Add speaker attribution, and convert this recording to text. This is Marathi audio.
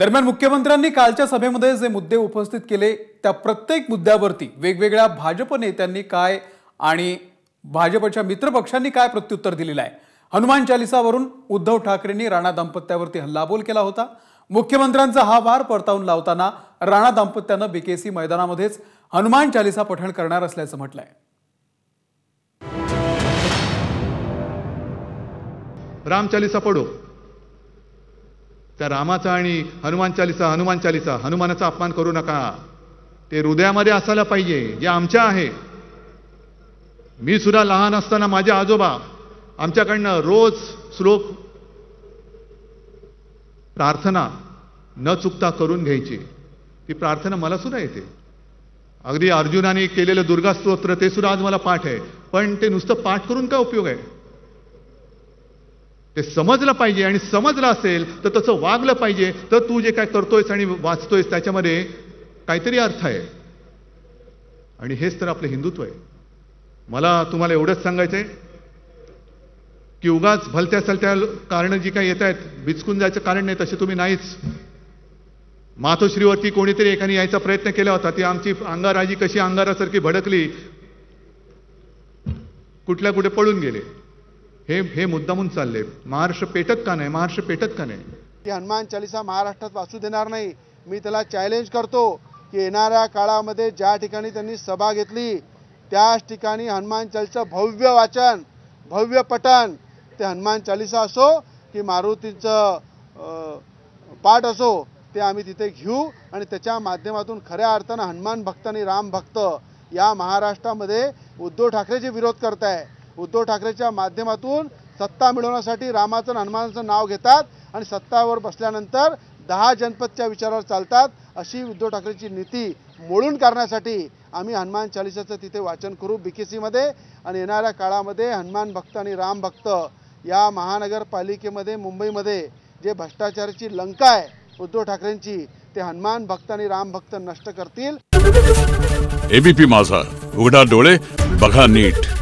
Speaker 1: दरम्यान मुख्यमंत्र्यांनी कालच्या सभेमध्ये जे मुद्दे उपस्थित केले त्या प्रत्येक मुद्द्यावरती वेगवेगळ्या भाजप नेत्यांनी काय आणि भाजपच्या मित्रपक्षांनी काय प्रत्युत्तर दिलेलं आहे हनुमान चालिसावरून उद्धव ठाकरेंनी राणा दाम्पत्यावरती हल्लाबोल केला होता मुख्यमंत्र्यांचा हा वार परतावून लावताना राणा दाम्पत्यानं बीकेसी मैदानामध्येच हनुमान चालिसा पठण करणार असल्याचं म्हटलंय
Speaker 2: राम चालिसा पडो त्या रामाचा आणि हनुमान चालिसा हनुमान चालिसा हनुमानाचा अपमान करू नका ते हृदयामध्ये असायला पाहिजे जे आमच्या आहे मी सुद्धा लहान असताना माझे आजोबा आमच्याकडनं रोज श्लोक प्रार्थना न चुकता करून घ्यायची ती प्रार्थना मला सुद्धा येते अगदी अर्जुनाने केलेलं दुर्गास्तोत्र ते सुद्धा आज मला पाठ आहे पण ते नुसतं पाठ करून काय उपयोग आहे ते समजलं पाहिजे आणि समजलं असेल तर तसं वागलं पाहिजे तर तू जे काय करतोयस आणि वाचतोयस त्याच्यामध्ये काहीतरी अर्थ आहे आणि हेच तर आपलं हिंदुत्व आहे मला तुम्हाला एवढंच सांगायचं आहे की उगाच भलत्या सलत्या कारणं जी काही येत आहेत बिचकून जायचं कारण नाही तसे तुम्ही नाहीच मातोश्रीवरती कोणीतरी एकाने यायचा प्रयत्न केला होता ती आमची अंगाराजी कशी अंगारासारखी भडकली कुठल्या कुठे पळून गेले हे हे मुद्दामून चालले महाराष्ट्र पेटत का नाही महाराष्ट्र पेटत का नाही
Speaker 3: की हनुमान चालिसा महाराष्ट्रात वाचू देणार नाही मी त्याला चॅलेंज करतो की येणाऱ्या काळामध्ये ज्या ठिकाणी त्यांनी सभा घेतली त्याच ठिकाणी हनुमान चालिसा भव्य वाचन भव्य पठण ते हनुमान चालिसा असो की मारुतीचं पाठ असो ते आम्ही तिथे घेऊ आणि त्याच्या माध्यमातून खऱ्या अर्थानं हनुमान भक्त आणि राम भक्त या महाराष्ट्रामध्ये उद्धव ठाकरे जे विरोध करताय उद्धव ठाकरेच्या माध्यमातून सत्ता मिळवण्यासाठी रामाचं हनुमानाचं नाव घेतात आणि सत्तावर बसल्यानंतर दहा जनपदच्या विचारावर चालतात अशी उद्धव ठाकरेची नीती मोडून काढण्यासाठी आम्ही हनुमान चालिसाचं तिथे वाचन करू बी के सीमध्ये आणि येणाऱ्या काळामध्ये हनुमान भक्त आणि राम भक्त या महानगरपालिकेमध्ये मुंबईमध्ये जे भ्रष्टाचाराची लंका आहे उद्धव ठाकरेंची ते हनुमान भक्त आणि राम भक्त नष्ट करतील
Speaker 1: एबीपी माझा उघडा डोळे बघा नीट